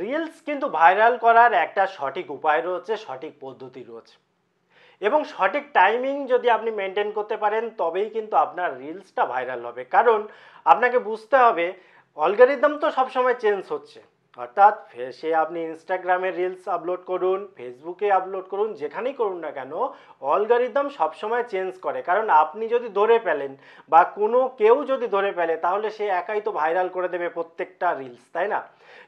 reels কিন্তু viral করার একটা সঠিক উপায় রয়েছে সঠিক পদ্ধতি রয়েছে এবং সঠিক টাইমিং যদি আপনি মেনটেন করতে পারেন তবেই কিন্তু আপনার রিলসটা ভাইরাল হবে কারণ আপনাকে বুঝতে হবে অলগারিদম তো সবসময় চেঞ্জ হচ্ছে অর্থাৎ সে আপনি ইনস্টাগ্রামে রিলস আপলোড করুন ফেসবুকে আপলোড করুন যেখানেই করুন না কেন অলগারিদম সবসময় চেঞ্জ করে কারণ আপনি যদি ধরে ফেলেন বা কোনো কেউ যদি ধরে ফেলে তাহলে সে একাই তো ভাইরাল করে দেবে প্রত্যেকটা রিলস তাই না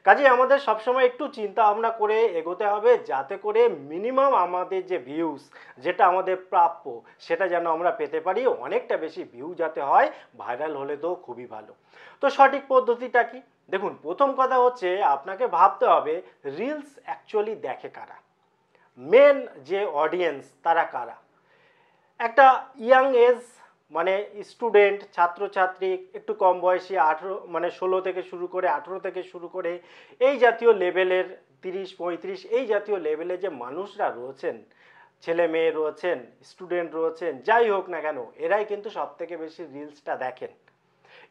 কাজে আমাদের সবসময় একটু চিন্তা ভাবনা করে এগোতে হবে যাতে করে মিনিমাম আমাদের যে ভিউস যেটা আমাদের প্রাপ্য সেটা যেন আমরা পেতে পারি অনেকটা বেশি ভিউ যাতে হয় ভাইরাল হলে তো খুবই ভালো তো সঠিক পদ্ধতিটা কি দেখুন প্রথম কথা হচ্ছে আপনাকে ভাবতে হবে রিলস অ্যাকচুয়ালি দেখে কারা মেন যে অডিয়েন্স তারা কারা একটা ইয়াং এজ মানে স্টুডেন্ট ছাত্রছাত্রী একটু কম বয়সী আঠেরো মানে ষোলো থেকে শুরু করে আঠেরো থেকে শুরু করে এই জাতীয় লেভেলের তিরিশ পঁয়ত্রিশ এই জাতীয় লেভেলে যে মানুষরা রয়েছেন ছেলে মেয়ে রয়েছেন স্টুডেন্ট রয়েছেন যাই হোক না কেন এরাই কিন্তু সবথেকে বেশি রিলসটা দেখেন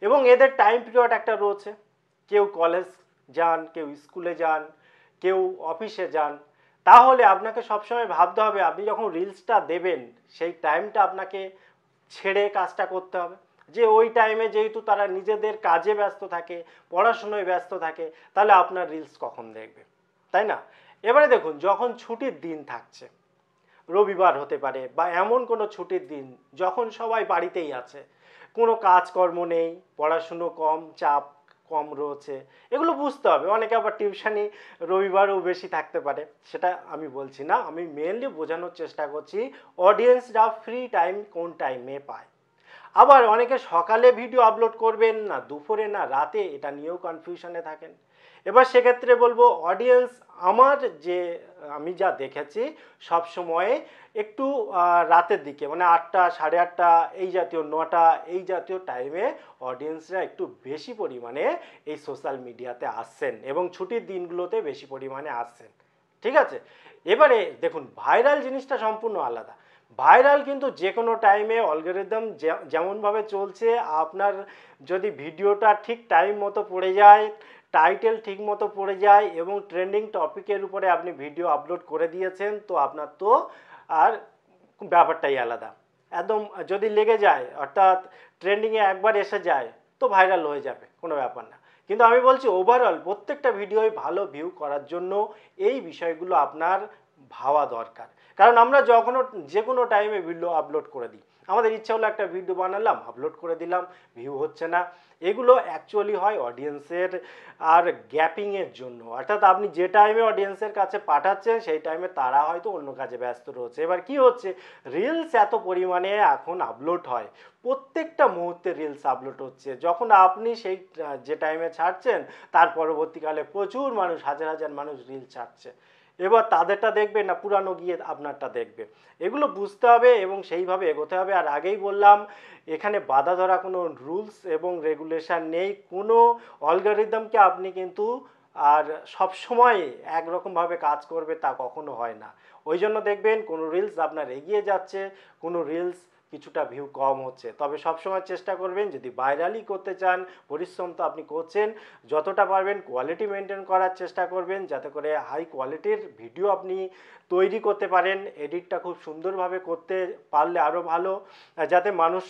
এবং এদের টাইম পিরিয়ড একটা রয়েছে কেউ কলেজ যান কেউ স্কুলে যান কেউ অফিসে যান তাহলে আপনাকে সবসময় ভাবতে হবে আপনি যখন রিলসটা দেবেন সেই টাইমটা আপনাকে ছেড়ে কাজটা করতে হবে যে ওই টাইমে যেহেতু তারা নিজেদের কাজে ব্যস্ত থাকে পড়াশুনোয় ব্যস্ত থাকে তাহলে আপনার রিলস কখন দেখবে তাই না এবারে দেখুন যখন ছুটির দিন থাকছে রবিবার হতে পারে বা এমন কোনো ছুটির দিন যখন সবাই বাড়িতেই আছে কোনো কাজকর্ম নেই পড়াশুনো কম চাপ কম রয়েছে এগুলো বুঝতে হবে অনেকে আবার টিউশানি রবিবারও বেশি থাকতে পারে সেটা আমি বলছি না আমি মেনলি বোঝানোর চেষ্টা করছি অডিয়েন্সরা ফ্রি টাইম কোন টাইমে পায় আবার অনেকে সকালে ভিডিও আপলোড করবেন না দুপুরে না রাতে এটা নিয়েও কনফিউশনে থাকেন এবার সেক্ষেত্রে বলবো অডিয়েন্স আমার যে আমি যা দেখেছি সব সময়ে একটু রাতের দিকে মানে আটটা সাড়ে আটটা এই জাতীয় নটা এই জাতীয় টাইমে অডিয়েন্সরা একটু বেশি পরিমাণে এই সোশ্যাল মিডিয়াতে আসছেন এবং ছুটির দিনগুলোতে বেশি পরিমাণে আসছেন ঠিক আছে এবারে দেখুন ভাইরাল জিনিসটা সম্পূর্ণ আলাদা ভাইরাল কিন্তু যে কোনো টাইমে অলগোরিদম যেমনভাবে চলছে আপনার যদি ভিডিওটা ঠিক টাইম মতো পড়ে যায় টাইটেল ঠিক মতো পড়ে যায় এবং ট্রেন্ডিং টপিকের উপরে আপনি ভিডিও আপলোড করে দিয়েছেন তো আপনার তো আর ব্যাপারটাই আলাদা একদম যদি লেগে যায় অর্থাৎ ট্রেন্ডিংয়ে একবার এসে যায় তো ভাইরাল হয়ে যাবে কোনো ব্যাপার না কিন্তু আমি বলছি ওভারঅল প্রত্যেকটা ভিডিওই ভালো ভিউ করার জন্য এই বিষয়গুলো আপনার ভাবা দরকার কারণ আমরা যখন যে কোনো টাইমে ভিডিও আপলোড করে দিই আমাদের ইচ্ছা হলো একটা ভিডিও বানালাম আপলোড করে দিলাম ভিউ হচ্ছে না এগুলো অ্যাকচুয়ালি হয় অডিয়েন্সের আর গ্যাপিংয়ের জন্য অর্থাৎ আপনি যে টাইমে অডিয়েন্সের কাছে পাঠাচ্ছেন সেই টাইমে তারা হয়তো অন্য কাজে ব্যস্ত রয়েছে এবার কি হচ্ছে রিলস এত পরিমাণে এখন আপলোড হয় প্রত্যেকটা মুহূর্তে রিলস আপলোড হচ্ছে যখন আপনি সেই যে টাইমে ছাড়ছেন তার পরবর্তীকালে প্রচুর মানুষ হাজার হাজার মানুষ রিলস ছাড়ছে এবার তাদেরটা দেখবে না পুরানো গিয়ে আপনারটা দেখবে এগুলো বুঝতে হবে এবং সেইভাবে এগোতে হবে আর আগেই বললাম এখানে বাধা ধরা কোনো রুলস এবং রেগুলেশান নেই কোনো অলগারিদমকে আপনি কিন্তু আর সবসময় একরকমভাবে কাজ করবে তা কখনো হয় না ওই জন্য দেখবেন কোনো রিলস আপনার এগিয়ে যাচ্ছে কোনো রিলস কিছুটা ভিউ কম হচ্ছে তবে সবসময় চেষ্টা করবেন যদি ভাইরালই করতে চান পরিশ্রম তো আপনি করছেন যতটা পারবেন কোয়ালিটি মেনটেন করার চেষ্টা করবেন যাতে করে হাই কোয়ালিটির ভিডিও আপনি তৈরি করতে পারেন এডিটটা খুব সুন্দরভাবে করতে পারলে আরও ভালো যাতে মানুষ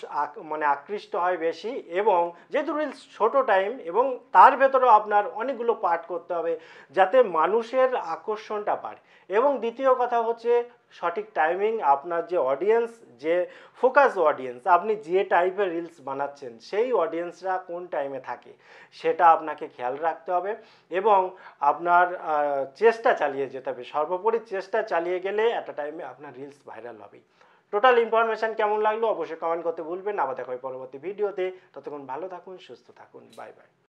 মানে আকৃষ্ট হয় বেশি এবং যেহেতু রিলস ছোটো টাইম এবং তার ভেতরেও আপনার অনেকগুলো পার্ট করতে হবে যাতে মানুষের আকর্ষণটা বাড়ে এবং দ্বিতীয় কথা হচ্ছে সঠিক টাইমিং আপনার যে অডিয়েন্স যে ফোকাস অডিয়েন্স আপনি যে টাইপের রিলস বানাচ্ছেন সেই অডিয়েন্সরা কোন টাইমে থাকে সেটা আপনাকে খেয়াল রাখতে হবে এবং আপনার চেষ্টা চালিয়ে যেতে হবে সর্বোপরি চেষ্টা চালিয়ে গেলে একটা টাইমে আপনার রিলস ভাইরাল হবে টোটাল ইনফরমেশান কেমন লাগলো অবশ্যই কমেন্ট করতে ভুলবেন আবার দেখো পরবর্তী ভিডিওতে ততক্ষণ ভালো থাকুন সুস্থ থাকুন বাই বাই